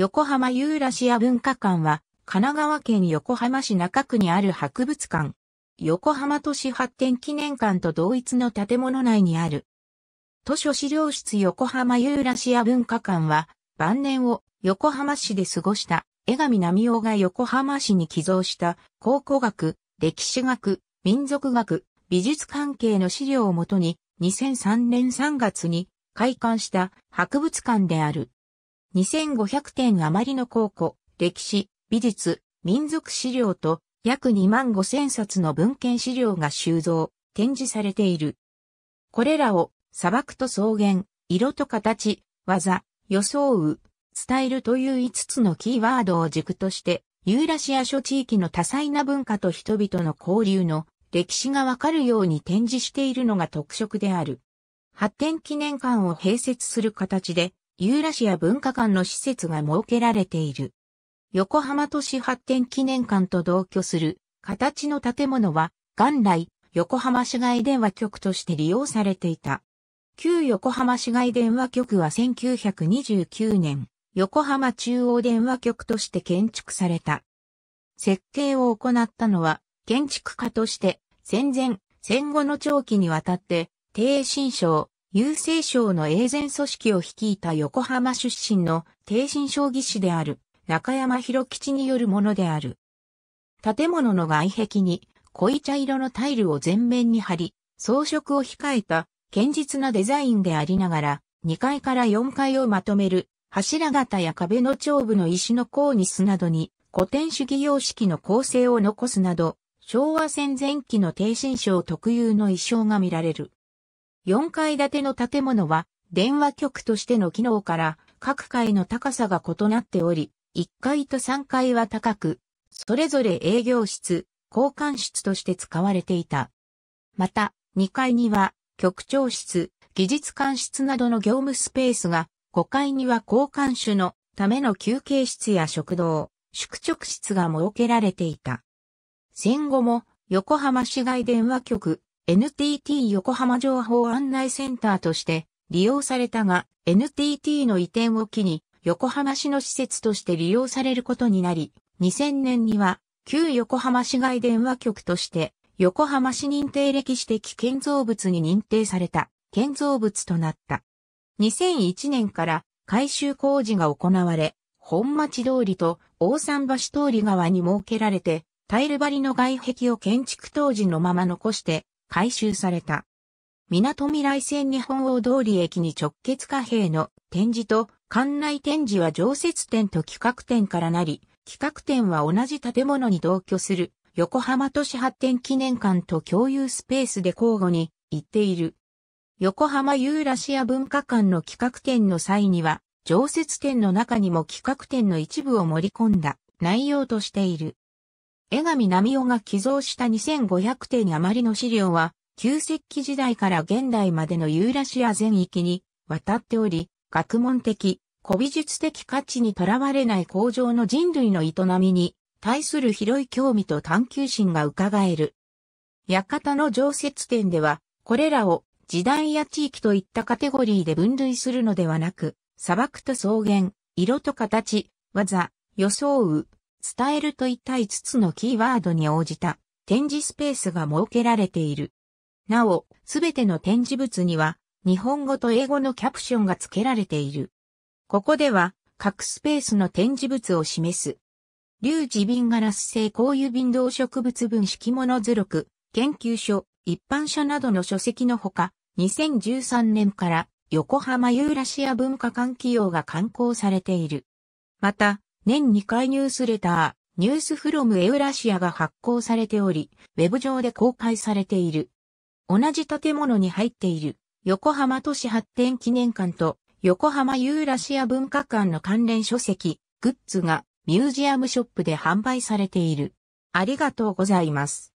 横浜ユーラシア文化館は、神奈川県横浜市中区にある博物館。横浜都市発展記念館と同一の建物内にある。図書資料室横浜ユーラシア文化館は、晩年を横浜市で過ごした江上奈美夫が横浜市に寄贈した考古学、歴史学、民族学、美術関係の資料をもとに2003年3月に開館した博物館である。2500点余りの考古、歴史、美術、民族資料と約2万5000冊の文献資料が収蔵、展示されている。これらを砂漠と草原、色と形、技、装う、伝えるという5つのキーワードを軸として、ユーラシア諸地域の多彩な文化と人々の交流の歴史がわかるように展示しているのが特色である。発展記念館を併設する形で、ユーラシア文化館の施設が設けられている。横浜都市発展記念館と同居する形の建物は元来横浜市街電話局として利用されていた。旧横浜市街電話局は1929年横浜中央電話局として建築された。設計を行ったのは建築家として戦前、戦後の長期にわたって低新省、郵政省の永全組織を率いた横浜出身の低身将棋士である中山博吉によるものである。建物の外壁に濃い茶色のタイルを全面に貼り、装飾を控えた堅実なデザインでありながら、2階から4階をまとめる柱型や壁の頂部の石のコーニスなどに古典主義様式の構成を残すなど、昭和戦前期の低身省特有の衣装が見られる。4階建ての建物は電話局としての機能から各階の高さが異なっており、1階と3階は高く、それぞれ営業室、交換室として使われていた。また、2階には局長室、技術官室などの業務スペースが、5階には交換手のための休憩室や食堂、宿直室が設けられていた。戦後も横浜市外電話局 NTT 横浜情報案内センターとして利用されたが、NTT の移転を機に横浜市の施設として利用されることになり、2000年には旧横浜市外電話局として横浜市認定歴史的建造物に認定された建造物となった。2001年から改修工事が行われ、本町通りと大桟橋通り側に設けられて、タイル張りの外壁を建築当時のまま残して、改修された。港未来線日本大通り駅に直結貨幣の展示と館内展示は常設展と企画展からなり、企画展は同じ建物に同居する横浜都市発展記念館と共有スペースで交互に行っている。横浜ユーラシア文化館の企画展の際には、常設展の中にも企画展の一部を盛り込んだ内容としている。江上波夫が寄贈した2500点余りの資料は、旧石器時代から現代までのユーラシア全域に渡っており、学問的、古美術的価値にとらわれない工場の人類の営みに対する広い興味と探求心が伺える。館の常設展では、これらを時代や地域といったカテゴリーで分類するのではなく、砂漠と草原、色と形、技、装う、伝えるといった5つのキーワードに応じた展示スペースが設けられている。なお、すべての展示物には日本語と英語のキャプションが付けられている。ここでは各スペースの展示物を示す。ジビ瓶ガラス製高油瓶動植物分式物図録、研究所、一般書などの書籍のほか、2013年から横浜ユーラシア文化館企業が刊行されている。また、年2回ニュースレター、ニュースフロムエウラシアが発行されており、ウェブ上で公開されている。同じ建物に入っている、横浜都市発展記念館と、横浜ユーラシア文化館の関連書籍、グッズがミュージアムショップで販売されている。ありがとうございます。